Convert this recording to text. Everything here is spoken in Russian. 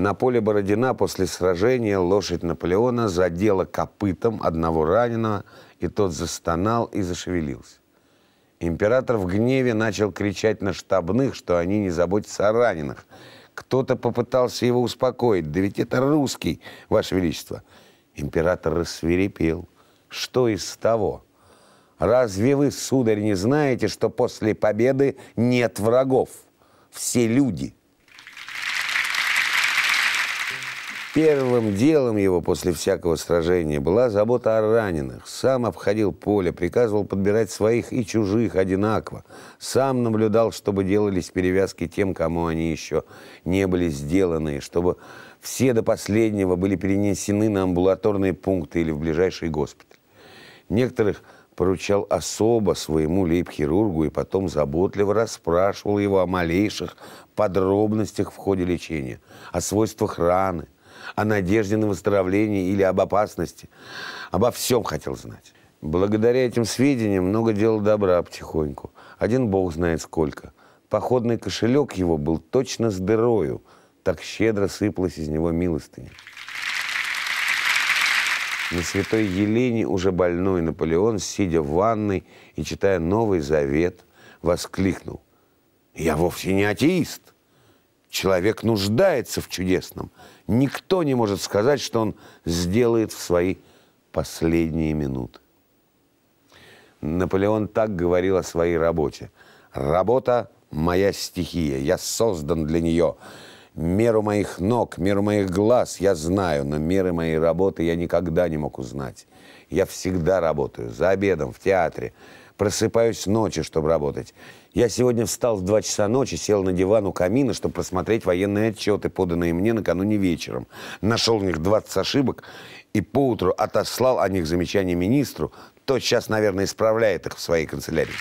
На поле Бородина после сражения лошадь Наполеона задела копытом одного раненого, и тот застонал и зашевелился. Император в гневе начал кричать на штабных, что они не заботятся о раненых. Кто-то попытался его успокоить. «Да ведь это русский, Ваше Величество!» Император рассверепел. «Что из того? Разве вы, сударь, не знаете, что после победы нет врагов? Все люди!» Первым делом его после всякого сражения была забота о раненых. Сам обходил поле, приказывал подбирать своих и чужих одинаково. Сам наблюдал, чтобы делались перевязки тем, кому они еще не были сделаны, чтобы все до последнего были перенесены на амбулаторные пункты или в ближайший госпиталь. Некоторых поручал особо своему лейб-хирургу и потом заботливо расспрашивал его о малейших подробностях в ходе лечения, о свойствах раны – о надежде на выздоровление или об опасности. Обо всем хотел знать. Благодаря этим сведениям много делал добра потихоньку. Один бог знает сколько. Походный кошелек его был точно с дырою. Так щедро сыпалась из него милостыня. На святой Елене уже больной Наполеон, сидя в ванной и читая Новый Завет, воскликнул. «Я вовсе не атеист!» Человек нуждается в чудесном. Никто не может сказать, что он сделает в свои последние минуты. Наполеон так говорил о своей работе. «Работа – моя стихия, я создан для нее. Меру моих ног, меру моих глаз я знаю, но меры моей работы я никогда не мог узнать. Я всегда работаю, за обедом, в театре, просыпаюсь ночью, чтобы работать. Я сегодня встал в 2 часа ночи, сел на диван у камина, чтобы просмотреть военные отчеты, поданные мне накануне вечером. Нашел в них 20 ошибок и поутру отослал о них замечания министру. Тот сейчас, наверное, исправляет их в своей канцелярии.